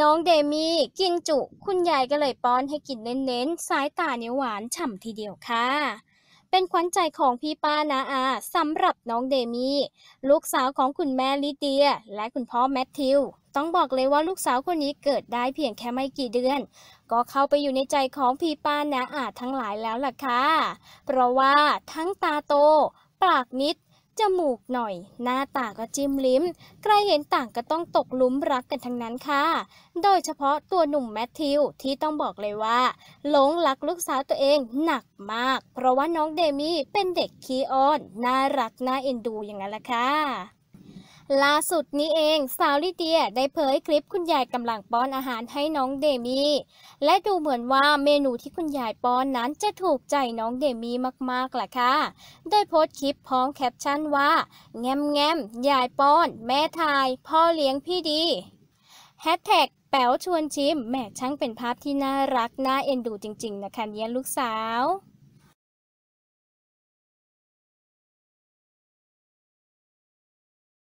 น้องเดมี่กินจุ คุณยายก็เลยป้อนให้กินเน้นๆสายตาเนื้อหวานฉ่ำทีเดียวค่ะ เป็นขวัญใจของพี่ป้านาอาสำหรับน้องเดมี่ลูกสาวของคุณแม่ลิเดีย และคุณพ่อแมทธิว ต้องบอกเลยว่าลูกสาวคนนี้เกิดได้เพียงแค่ไม่กี่เดือน ก็เข้าไปอยู่ในใจของพี่ป้านาอา ทั้งหลายแล้วล่ะค่ะเพราะว่าทั้งตาโตปากนิดจมูกหน่อย หน้าตาก็จิ้มลิ้ม ใครเห็นต่างก็ต้องตกลุมรักกันทั้งนั้นค่ะ โดยเฉพาะตัวหนุ่มแมทธิวที่ต้องบอกเลยว่า หลงรักลูกสาวตัวเองหนักมาก เพราะว่าน้องเดมี่เป็นเด็กคีออน น่ารัก น่าเอ็นดูอย่างนั้นละค่ะล่าสุดนี้เองสาวลิเดียได้เผยคลิปคุณยายกำลังป้อนอาหารให้น้องเดมี่และดูเหมือนว่าเมนูที่คุณยายป้อนนั้นจะถูกใจน้องเดมี่มากๆล่ะค่ะ ได้โพสต์คลิปพร้อมแคปชั่นว่า แง้มแง้มยายป้อน แม่ทาย พ่อเลี้ยงพี่ดีแฮชแท็กแป๋วชวนชิมแหมช่างเป็นภาพที่น่ารักน่าเอ็นดูจริงๆนะคะเนี่ยลูกสาว